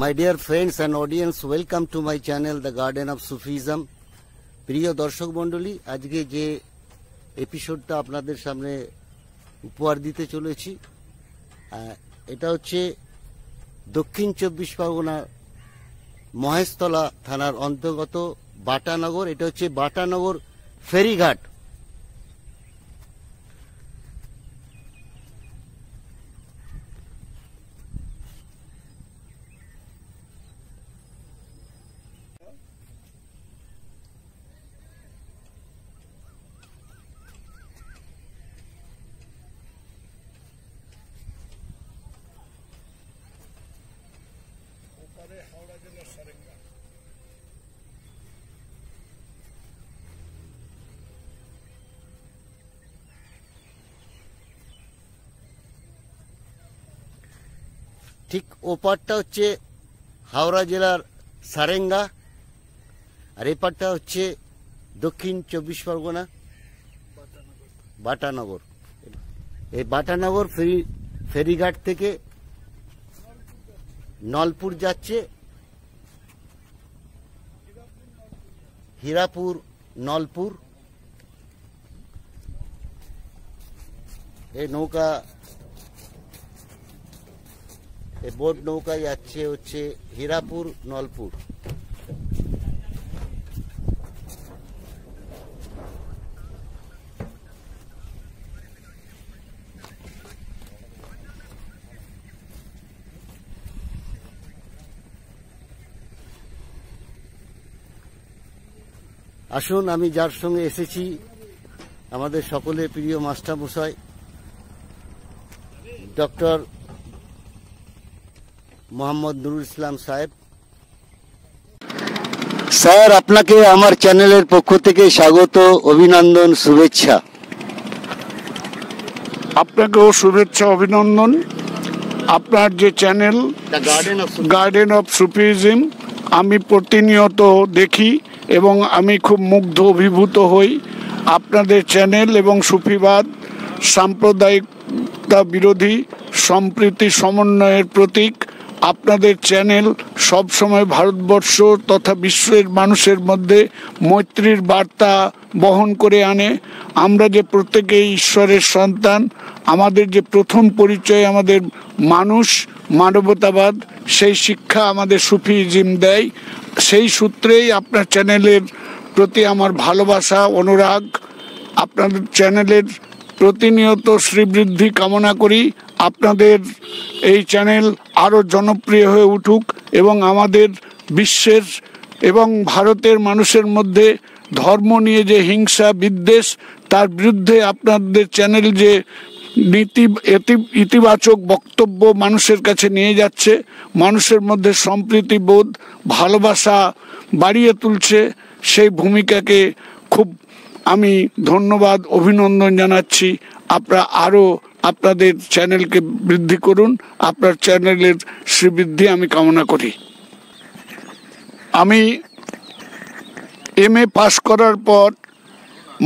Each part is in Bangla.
my dear friends and audience welcome to my channel the garden of Sufism প্রিয় দর্শক মণ্ডলী আজকে যে এপিসোডটা আপনাদের সামনে উপহার দিতে চলেছি এটা হচ্ছে দক্ষিণ চব্বিশ পরগনা মহেশতলা থানার অন্তর্গত বাটানগর এটা হচ্ছে বাটানগর ফেরিঘাট পরে হাওড়া জেলার সারেঙ্গা ঠিক ওপারটা হচ্ছে হাওড়া জেলার সারেঙ্গা আর এপারটা হচ্ছে দক্ষিণ চব্বিশ পরগনা বাটানগর এই বাটানগর ফেরি ফেরিঘাট থেকে নলপুর যাচ্ছে হীরাপুর নলপুর এই নৌকা এই বোট নৌকা যাচ্ছে হচ্ছে হীরাপুর নলপুর আসুন আমি যার সঙ্গে এসেছি আমাদের সকলের প্রিয় মাস্টারমশাই ডক্টর মোহাম্মদ নুরুল ইসলাম সাহেব স্যার আপনাকে আমার চ্যানেলের পক্ষ থেকে স্বাগত অভিনন্দন শুভেচ্ছা আপনাকেও শুভেচ্ছা অভিনন্দন আপনার যে চ্যানেল গার্ডেন অফ সুপিজম আমি প্রতিনিয়ত দেখি এবং আমি খুব মুগ্ধ অভিভূত হই আপনাদের চ্যানেল এবং সুফিবাদ সাম্প্রদায়িকতা বিরোধী সম্প্রীতি সমন্বয়ের প্রতীক আপনাদের চ্যানেল সবসময় ভারতবর্ষ তথা বিশ্বের মানুষের মধ্যে মৈত্রীর বার্তা বহন করে আনে আমরা যে প্রত্যেকেই ঈশ্বরের সন্তান আমাদের যে প্রথম পরিচয় আমাদের মানুষ মানবতাবাদ সেই শিক্ষা আমাদের সুফিজিম দেয় সেই সূত্রেই আপনার চ্যানেলের প্রতি আমার ভালোবাসা অনুরাগ আপনাদের চ্যানেলের প্রতিনিয়ত শ্রীবৃদ্ধি কামনা করি আপনাদের এই চ্যানেল আরও জনপ্রিয় হয়ে উঠুক এবং আমাদের বিশ্বের এবং ভারতের মানুষের মধ্যে ধর্ম নিয়ে যে হিংসা বিদ্বেষ তার বিরুদ্ধে আপনাদের চ্যানেল যে নীতি ইতিবাচক বক্তব্য মানুষের কাছে নিয়ে যাচ্ছে মানুষের মধ্যে সম্প্রীতি বোধ ভালোবাসা বাড়িয়ে তুলছে সেই ভূমিকাকে খুব আমি ধন্যবাদ অভিনন্দন জানাচ্ছি আপনারা আরও আপনাদের চ্যানেলকে বৃদ্ধি করুন আপনার চ্যানেলের শ্রীবৃদ্ধি আমি কামনা করি আমি এম এ পাশ করার পর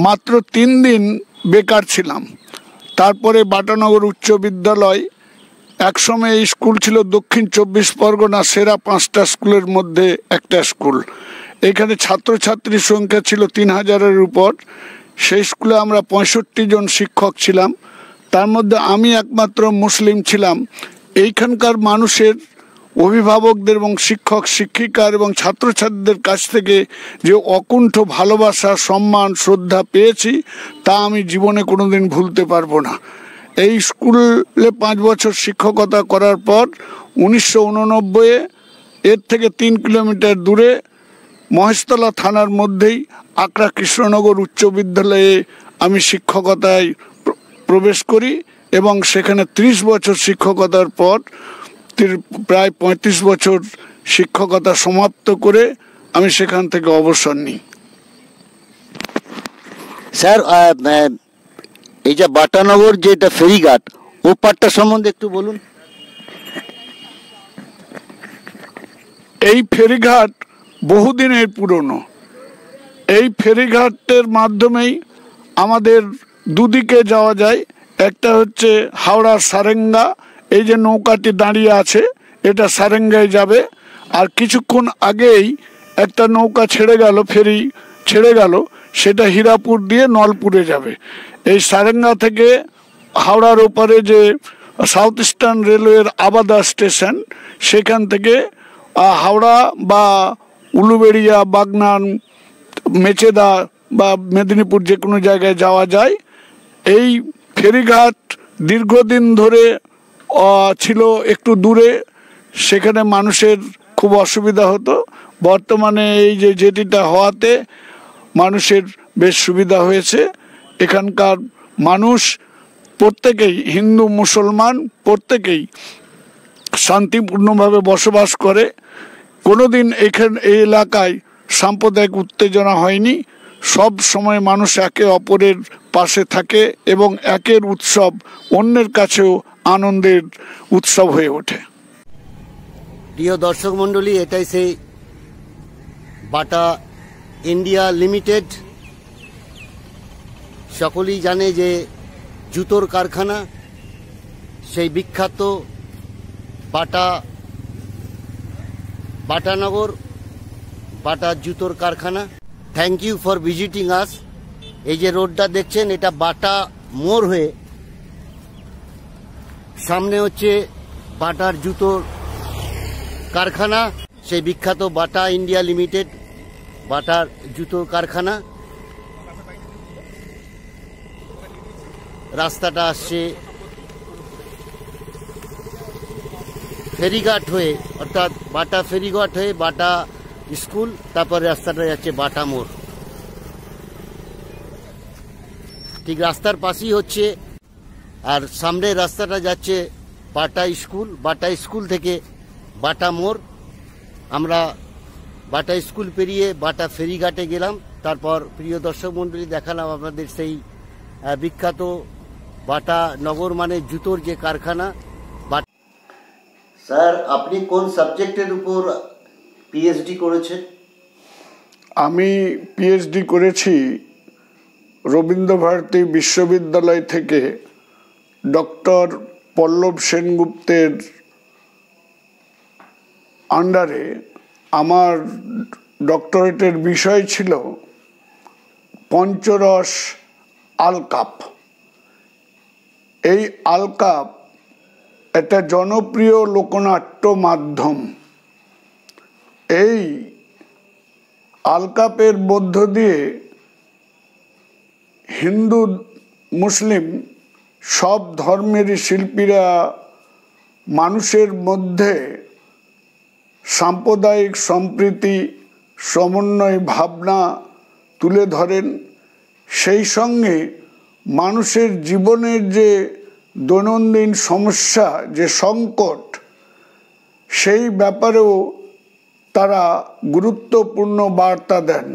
মাত্র তিন দিন বেকার ছিলাম তারপরে বাটানগর উচ্চ বিদ্যালয় একসময় এই স্কুল ছিল দক্ষিণ চব্বিশ পরগনা সেরা পাঁচটা স্কুলের মধ্যে একটা স্কুল এখানে ছাত্রছাত্রীর সংখ্যা ছিল তিন হাজারের উপর সেই স্কুলে আমরা পঁয়ষট্টি জন শিক্ষক ছিলাম তার মধ্যে আমি একমাত্র মুসলিম ছিলাম এইখানকার মানুষের অভিভাবকদের এবং শিক্ষক শিক্ষিকার এবং ছাত্রছাত্রীদের কাছ থেকে যে অকুণ্ঠ ভালোবাসা সম্মান শ্রদ্ধা পেয়েছি তা আমি জীবনে কোনোদিন ভুলতে পারবো না এই স্কুলে পাঁচ বছর শিক্ষকতা করার পর উনিশশো উননব্বইয়ে এর থেকে তিন কিলোমিটার দূরে মহেশতলা থানার মধ্যেই আকরা কৃষ্ণনগর উচ্চ বিদ্যালয়ে আমি শিক্ষকতায় প্রবেশ করি এবং সেখানে ৩০ বছর শিক্ষকতার পর প্রায় ৩৫ বছর শিক্ষকতা সমাপ্ত করে আমি সেখান থেকে অবসর নিই স্যার এই যে বাটানগর যেটা ফেরিঘাট ও পাটটা সম্বন্ধে একটু বলুন এই ফেরিঘাট বহুদিনের পুরনো এই ফেরিঘাটের মাধ্যমেই আমাদের দুদিকে যাওয়া যায় একটা হচ্ছে হাওড়া সারেঙ্গা এই যে নৌকাটি দাঁড়িয়ে আছে এটা সারেঙ্গায় যাবে আর কিছুক্ষণ আগেই একটা নৌকা ছেড়ে গেল ফেরি ছেড়ে গেল সেটা হীরাপুর দিয়ে নলপুরে যাবে এই সারেঙ্গা থেকে হাওড়ার ওপারে যে সাউথ ইস্টার্ন রেলওয়ের আবাদা স্টেশন সেখান থেকে হাওড়া বা উলুবেড়িয়া বাগনান মেচেদা বা মেদিনীপুর যে কোনো জায়গায় যাওয়া যায় এই ফেরিঘাট দীর্ঘদিন ধরে ছিল একটু দূরে সেখানে মানুষের খুব অসুবিধা হতো বর্তমানে এই যে যেটিটা হওয়াতে মানুষের বেশ সুবিধা হয়েছে এখানকার মানুষ প্রত্যেকেই হিন্দু মুসলমান প্রত্যেকেই শান্তিপূর্ণভাবে বসবাস করে কোনোদিন এখান এই এলাকায় সাম্প্রদায়িক উত্তেজনা হয়নি সব সময় মানুষ একে অপরের পাশে থাকে এবং একের উৎসব অন্যের কাছেও আনন্দের উৎসব হয়ে ওঠে প্রিয় দর্শক মন্ডলী এটাই সেই বাটা ইন্ডিয়া লিমিটেড সকলেই জানে যে জুতোর কারখানা সেই বিখ্যাত বাটা বাটানগর বাটা জুতোর কারখানা thank you for visiting us এই যে রোডটা দেখছেন এটা বাটা মোড় হয়ে সামনে হচ্ছে বাটার জুতোর কারখানা সেই বিখ্যাত বাটা ইন্ডিয়া লিমিটেড বাটার জুতোর কারখানা রাস্তাটা আসছে ফেরিঘাট হয়ে অর্থাৎ বাটা ফেরিঘাট হয়ে বাটা স্কুল তারপর রাস্তাটা যাচ্ছে বাটা মোড় ঠিক রাস্তার পাশেই হচ্ছে আর সামনে রাস্তাটা যাচ্ছে বাটা স্কুল বাটা স্কুল থেকে বাটা মোড় আমরা বাটা স্কুল পেরিয়ে বাটা ফেরিঘাটে গেলাম তারপর প্রিয় দর্শক মন্ডলী দেখালাম আপনাদের সেই বিখ্যাত বাটা নগর মানে জুতোর যে কারখানা স্যার আপনি কোন সাবজেক্টের উপর পিএইচডি করেছেন আমি পিএইচডি করেছি রবীন্দ্রভারতী বিশ্ববিদ্যালয় থেকে ডক্টর পল্লব সেনগুপ্তের আন্ডারে আমার ডক্টরেটের বিষয় ছিল পঞ্চরস আলকাপ এই আলকাপ একটা জনপ্রিয় লোকনাট্য মাধ্যম এই আলকাপের মধ্য দিয়ে হিন্দু মুসলিম সব ধর্মের শিল্পীরা মানুষের মধ্যে সাম্প্রদায়িক সম্প্রীতি সমন্বয় ভাবনা তুলে ধরেন সেই সঙ্গে মানুষের জীবনের যে দৈনন্দিন সমস্যা যে সংকট সেই ব্যাপারেও তারা গুরুত্বপূর্ণ বার্তা দেন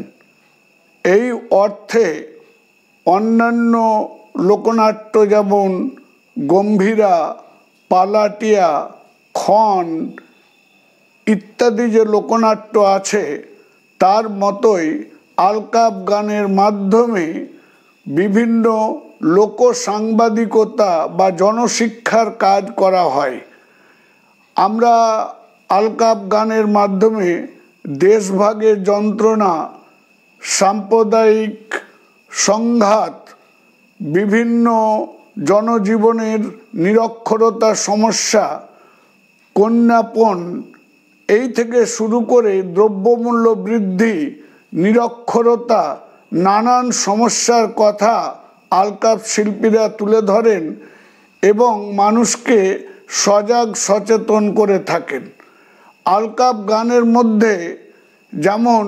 এই অর্থে অন্যান্য লোকনাট্য যেমন গম্ভীরা পালাটিয়া খন ইত্যাদি যে লোকনাট্য আছে তার মতোই আলকাপ গানের মাধ্যমে বিভিন্ন লোক সাংবাদিকতা বা জনশিক্ষার কাজ করা হয় আমরা আলকাপ গানের মাধ্যমে দেশভাগের যন্ত্রণা সাম্প্রদায়িক সংঘাত বিভিন্ন জনজীবনের নিরক্ষরতা সমস্যা কন্যাপণ এই থেকে শুরু করে দ্রব্যমূল্য বৃদ্ধি নিরক্ষরতা নানান সমস্যার কথা আলকাপ শিল্পীরা তুলে ধরেন এবং মানুষকে সজাগ সচেতন করে থাকেন আলকাপ গানের মধ্যে যেমন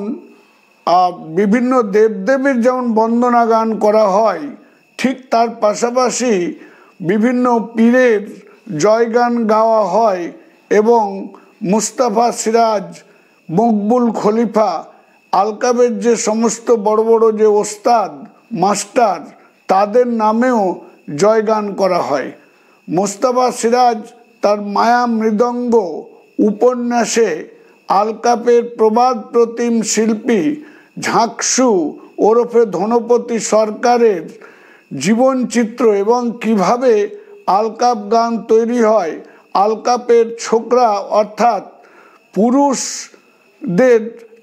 বিভিন্ন দেবদেবীর যেমন বন্দনা গান করা হয় ঠিক তার পাশাপাশি বিভিন্ন পীরের জয়গান গাওয়া হয় এবং মুস্তাফা সিরাজ মকবুল খলিফা আলকাবের যে সমস্ত বড় বড় যে ওস্তাদ মাস্টার তাদের নামেও জয়গান করা হয় মুস্তাফা সিরাজ তার মায়া মৃদঙ্গ উপন্যাসে আলকাপের প্রবাদ প্রতিম শিল্পী ঝাঁকসু ওরফে ধনপতি সরকারের জীবনচিত্র এবং কিভাবে আলকাপ গান তৈরি হয় আলকাপের ছোকরা অর্থাৎ পুরুষদের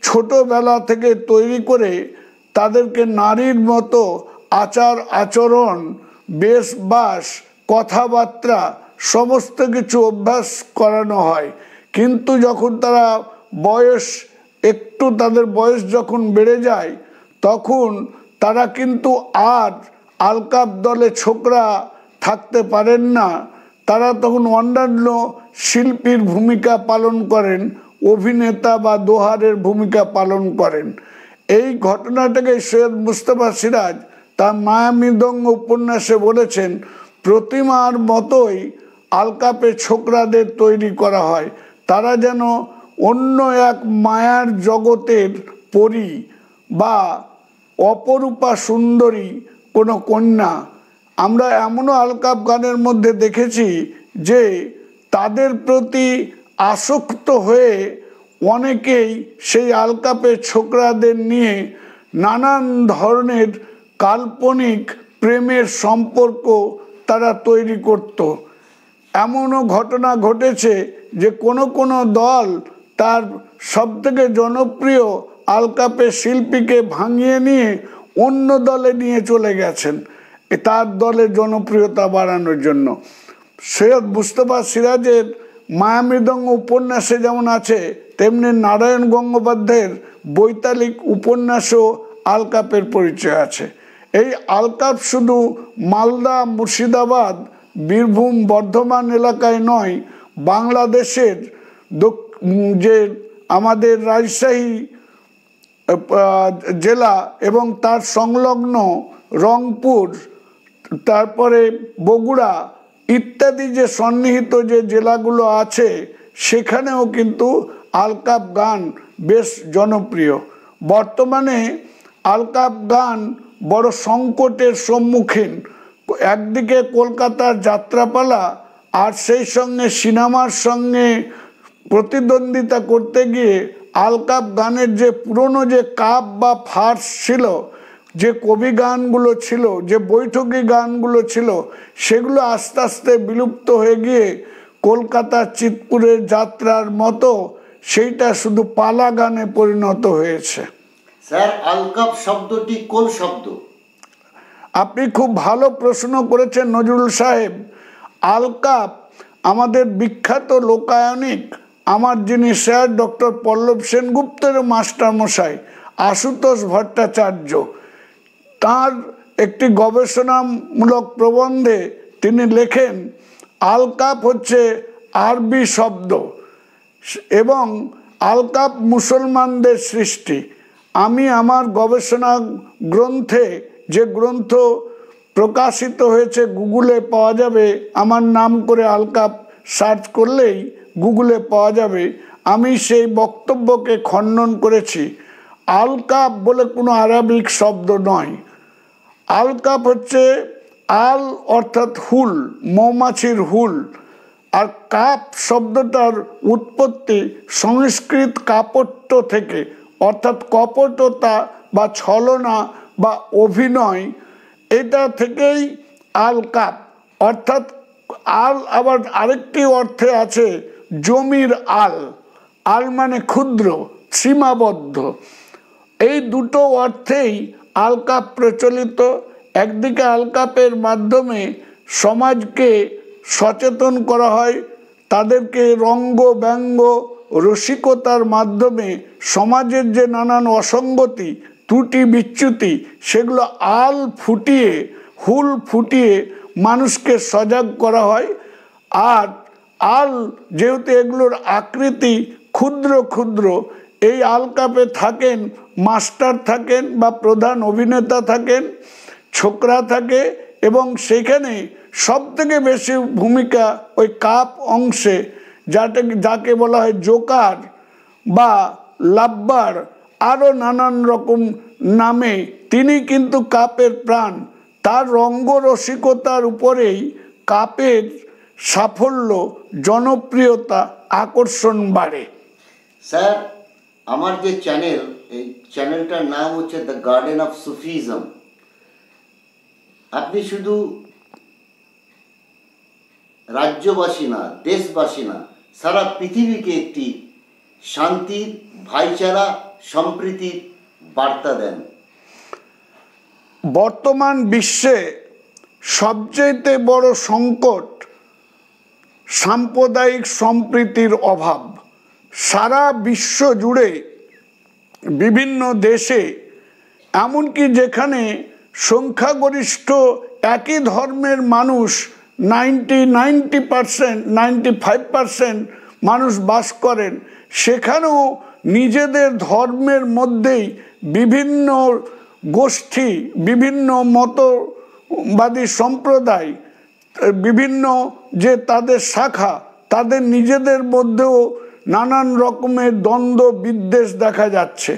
ছোটোবেলা থেকে তৈরি করে তাদেরকে নারীর মতো আচার আচরণ বেশবাস কথাবার্তা সমস্ত কিছু অভ্যাস করানো হয় কিন্তু যখন তারা বয়স একটু তাদের বয়স যখন বেড়ে যায় তখন তারা কিন্তু আর আলকাপ দলে ছোকরা থাকতে পারেন না তারা তখন অন্যান্য শিল্পীর ভূমিকা পালন করেন অভিনেতা বা দোহারের ভূমিকা পালন করেন এই ঘটনাটাকে সৈয়দ মুস্তফা সিরাজ তার মায়ামিদঙ্গ উপন্যাসে বলেছেন প্রতিমার মতোই আলকাপে ছোকরাদের তৈরি করা হয় তারা যেন অন্য এক মায়ার জগতের পরী বা অপরূপা সুন্দরী কোনো কন্যা আমরা এমনও আলকাপ গানের মধ্যে দেখেছি যে তাদের প্রতি আসক্ত হয়ে অনেকেই সেই আলকাপের ছোকরাদের নিয়ে নানান ধরনের কাল্পনিক প্রেমের সম্পর্ক তারা তৈরি করত এমনও ঘটনা ঘটেছে যে কোনো কোনো দল তার সবথেকে জনপ্রিয় আলকাপের শিল্পীকে ভাঙিয়ে নিয়ে অন্য দলে নিয়ে চলে গেছেন তার দলের জনপ্রিয়তা বাড়ানোর জন্য সৈয়দ মুস্তফা সিরাজের মায়ামৃদঙ্গ উপন্যাসে যেমন আছে তেমনি নারায়ণ গঙ্গোপাধ্যায়ের বৈতালিক উপন্যাসও আলকাপের পরিচয় আছে এই আলকাপ শুধু মালদা মুর্শিদাবাদ বীরভূম বর্ধমান এলাকায় নয় বাংলাদেশের যে আমাদের রাজশাহী জেলা এবং তার সংলগ্ন রংপুর তারপরে বগুড়া ইত্যাদি যে সন্নিহিত যে জেলাগুলো আছে সেখানেও কিন্তু আলকাপ গান বেশ জনপ্রিয় বর্তমানে আলকাপ গান বড় সংকটের সম্মুখীন একদিকে কলকাতার যাত্রাপালা আর সেই সঙ্গে সিনেমার সঙ্গে প্রতিদ্বন্দ্বিতা করতে গিয়ে আলকাপ গানের যে পুরনো যে কাপ বা ফার্স ছিল যে কবি গানগুলো ছিল যে বৈঠকি গানগুলো ছিল সেগুলো আস্তে আস্তে বিলুপ্ত হয়ে গিয়ে কলকাতা চিতপুরের যাত্রার মতো সেইটা শুধু পালা গানে পরিণত হয়েছে স্যার আলকাপ শব্দটি কোন শব্দ আপনি খুব ভালো প্রশ্ন করেছেন নজরুল সাহেব আলকাপ আমাদের বিখ্যাত লোকায়নিক আমার যিনি স্যার ডক্টর পল্লব সেনগুপ্তের মাস্টারমশাই আশুতোষ ভট্টাচার্য তার একটি গবেষণামূলক প্রবন্ধে তিনি লেখেন আলকাপ হচ্ছে আরবি শব্দ এবং আলকাপ মুসলমানদের সৃষ্টি আমি আমার গবেষণা গ্রন্থে যে গ্রন্থ প্রকাশিত হয়েছে গুগলে পাওয়া যাবে আমার নাম করে আলকাপ সার্চ করলেই গুগলে পাওয়া যাবে আমি সেই বক্তব্যকে খণ্ডন করেছি আলকাপ বলে কোনো আরবিক শব্দ নয় আলকাপ হচ্ছে আল অর্থাৎ হুল মৌমাছির হুল আর কাপ শব্দটার উৎপত্তি সংস্কৃত কাপট্য থেকে অর্থাৎ কপটতা বা ছলনা বা অভিনয় এটা থেকেই আল কাপ অর্থাৎ আল আবার আরেকটি অর্থে আছে জমির আল আল মানে ক্ষুদ্র সীমাবদ্ধ এই দুটো অর্থেই আলকাপ প্রচলিত একদিকে আলকাপের মাধ্যমে সমাজকে সচেতন করা হয় তাদেরকে রঙ্গ ব্যঙ্গ রসিকতার মাধ্যমে সমাজের যে নানান অসঙ্গতি ত্রুটি বিচ্যুতি সেগুলো আল ফুটিয়ে হুল ফুটিয়ে মানুষকে সজাগ করা হয় আর আল যেহেতু এগুলোর আকৃতি ক্ষুদ্র ক্ষুদ্র এই আলকাপে থাকেন মাস্টার থাকেন বা প্রধান অভিনেতা থাকেন ছোকরা থাকে এবং সেখানে সবথেকে বেশি ভূমিকা ওই কাপ অংশে যাতে যাকে বলা হয় জোকার বা লাব্বার আরও নানান রকম নামে তিনি কিন্তু কাপের প্রাণ তার রঙ্গরসিকতার উপরেই কাপের সাফল্য জনপ্রিয়তা আকর্ষণ বাড়ে স্যার আমার যে চ্যানেল এই চ্যানেলটার নাম হচ্ছে দ্য গার্ডেন অফ সুফিজম আপনি শুধু রাজ্যবাসী না দেশবাসী না সারা পৃথিবীকে একটি শান্তির ভাইচারা সম্প্রীতির বার্তা দেন বর্তমান বিশ্বে সবচেয়ে বড় সংকট সাম্প্রদায়িক সম্প্রীতির অভাব সারা বিশ্ব জুড়ে বিভিন্ন দেশে এমনকি যেখানে সংখ্যাগরিষ্ঠ একই ধর্মের মানুষ ninety ninety percent ninety five percent মানুষ বাস করেন সেখানেও নিজেদের ধর্মের মধ্যেই বিভিন্ন গোষ্ঠী বিভিন্ন মতবাদী সম্প্রদায় বিভিন্ন যে তাদের শাখা তাদের নিজেদের মধ্যেও নানান রকমের দ্বন্দ্ব বিদ্বেষ দেখা যাচ্ছে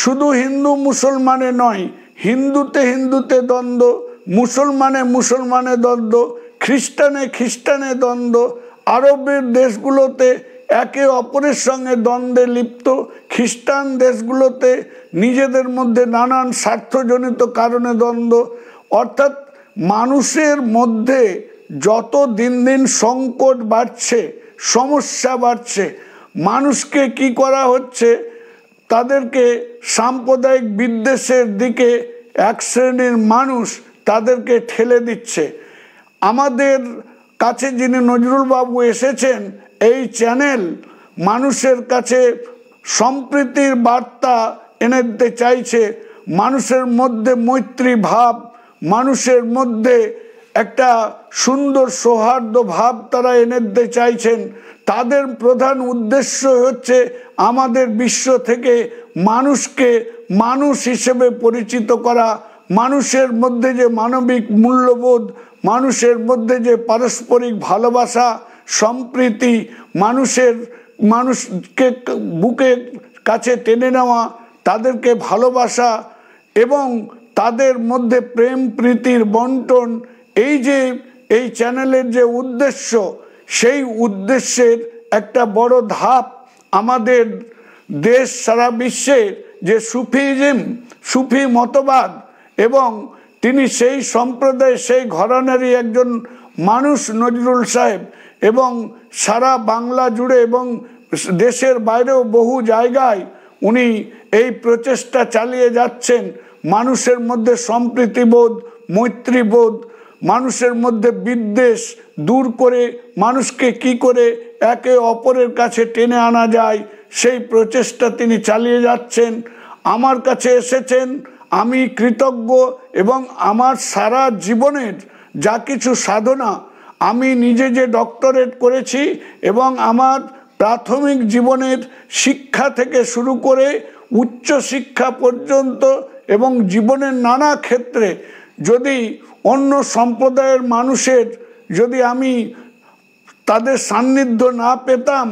শুধু হিন্দু মুসলমানে নয় হিন্দুতে হিন্দুতে দ্বন্দ্ব মুসলমানে মুসলমানে দ্বন্দ্ব খ্রিস্টানে খ্রিস্টানে দ্বন্দ্ব আরবের দেশগুলোতে একে অপরের সঙ্গে দ্বন্দ্বে লিপ্ত খ্রিস্টান দেশগুলোতে নিজেদের মধ্যে নানান স্বার্থজনিত কারণে দ্বন্দ্ব অর্থাৎ মানুষের মধ্যে যত দিন দিন সংকট বাড়ছে সমস্যা বাড়ছে মানুষকে কি করা হচ্ছে তাদেরকে সাম্প্রদায়িক বিদ্বেষের দিকে এক শ্রেণীর মানুষ তাদেরকে ঠেলে দিচ্ছে আমাদের কাছে যিনি নজরুলবাবু এসেছেন এই চ্যানেল মানুষের কাছে সম্প্রীতির বার্তা এনে দিতে চাইছে মানুষের মধ্যে মৈত্রী ভাব মানুষের মধ্যে একটা সুন্দর সৌহার্দ্য ভাব তারা এনে দিতে চাইছেন তাদের প্রধান উদ্দেশ্য হচ্ছে আমাদের বিশ্ব থেকে মানুষকে মানুষ হিসেবে পরিচিত করা মানুষের মধ্যে যে মানবিক মূল্যবোধ মানুষের মধ্যে যে পারস্পরিক ভালোবাসা সম্প্রীতি মানুষের মানুষকে বুকে কাছে টেনে নেওয়া তাদেরকে ভালোবাসা এবং তাদের মধ্যে প্রেম প্রীতির বন্টন এই যে এই চ্যানেলের যে উদ্দেশ্য সেই উদ্দেশ্যের একটা বড় ধাপ আমাদের দেশ সারা বিশ্বের যে সুফিজম সুফি মতবাদ এবং তিনি সেই সম্প্রদায় সেই ঘরানারই একজন মানুষ নজরুল সাহেব এবং সারা বাংলা জুড়ে এবং দেশের বাইরেও বহু জায়গায় উনি এই প্রচেষ্টা চালিয়ে যাচ্ছেন মানুষের মধ্যে সম্প্রীতিবোধ মৈত্রীবোধ মানুষের মধ্যে বিদ্বেষ দূর করে মানুষকে কি করে একে অপরের কাছে টেনে আনা যায় সেই প্রচেষ্টা তিনি চালিয়ে যাচ্ছেন আমার কাছে এসেছেন আমি কৃতজ্ঞ এবং আমার সারা জীবনের যা কিছু সাধনা আমি নিজে যে ডক্টরেট করেছি এবং আমার প্রাথমিক জীবনের শিক্ষা থেকে শুরু করে উচ্চ শিক্ষা পর্যন্ত এবং জীবনের নানা ক্ষেত্রে যদি অন্য সম্প্রদায়ের মানুষের যদি আমি তাদের সান্নিধ্য না পেতাম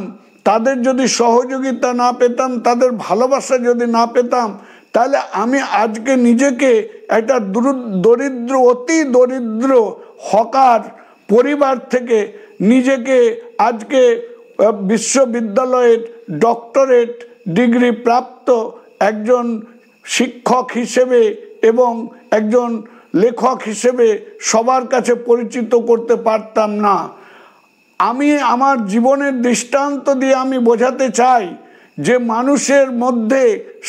তাদের যদি সহযোগিতা না পেতাম তাদের ভালোবাসা যদি না পেতাম তাহলে আমি আজকে নিজেকে একটা দরিদ্র অতি দরিদ্র হকার পরিবার থেকে নিজেকে আজকে বিশ্ববিদ্যালয়ের ডক্টরেট ডিগ্রি প্রাপ্ত একজন শিক্ষক হিসেবে এবং একজন লেখক হিসেবে সবার কাছে পরিচিত করতে পারতাম না আমি আমার জীবনের দৃষ্টান্ত দিয়ে আমি বোঝাতে চাই যে মানুষের মধ্যে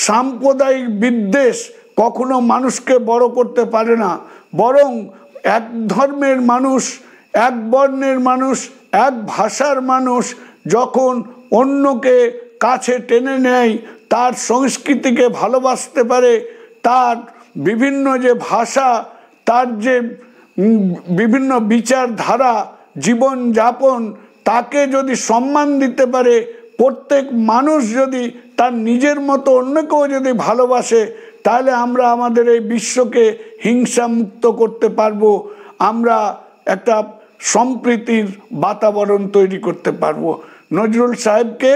সাম্প্রদায়িক বিদ্বেষ কখনো মানুষকে বড় করতে পারে না বরং এক ধর্মের মানুষ এক বর্ণের মানুষ এক ভাষার মানুষ যখন অন্যকে কাছে টেনে নেয় তার সংস্কৃতিকে ভালোবাসতে পারে তার বিভিন্ন যে ভাষা তার যে বিভিন্ন বিচারধারা জীবনযাপন তাকে যদি সম্মান দিতে পারে প্রত্যেক মানুষ যদি তার নিজের মতো অন্যকেও যদি ভালোবাসে তাহলে আমরা আমাদের এই বিশ্বকে হিংসামুক্ত করতে পারবো আমরা একটা সম্প্রীতির বাতাবরণ তৈরি করতে পারবো নজরুল সাহেবকে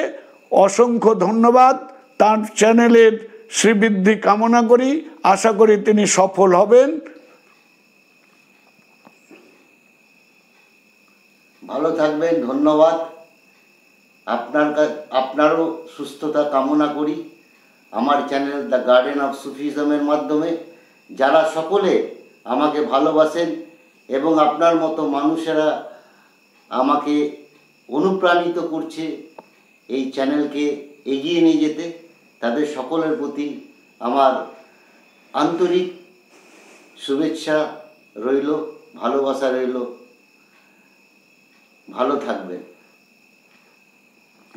অসংখ্য ধন্যবাদ তার চ্যানেলের শ্রীবৃদ্ধি কামনা করি আশা করি তিনি সফল হবেন ভালো থাকবেন ধন্যবাদ আপনার আপনারও সুস্থতা কামনা করি আমার চ্যানেল দ্য গার্ডেন অফ সুফিজমের মাধ্যমে যারা সকলে আমাকে ভালোবাসেন এবং আপনার মতো মানুষেরা আমাকে অনুপ্রাণিত করছে এই চ্যানেলকে এগিয়ে নিয়ে যেতে তাদের সকলের প্রতি আমার আন্তরিক শুভেচ্ছা রইল ভালোবাসা রইল ভালো থাকবেন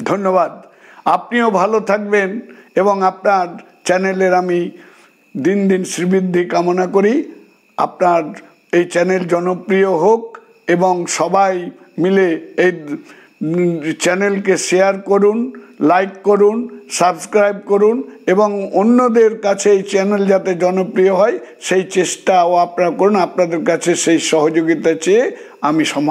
ধন্যবাদ আপনিও ভালো থাকবেন এবং আপনার চ্যানেলের আমি দিন দিন শ্রীবৃদ্ধি কামনা করি আপনার এই চ্যানেল জনপ্রিয় হোক এবং সবাই মিলে এই চ্যানেলকে শেয়ার করুন লাইক করুন সাবস্ক্রাইব করুন এবং অন্যদের কাছে এই চ্যানেল যাতে জনপ্রিয় হয় সেই চেষ্টাও আপনারা করুন আপনাদের কাছে সেই সহযোগিতা চেয়ে আমি সম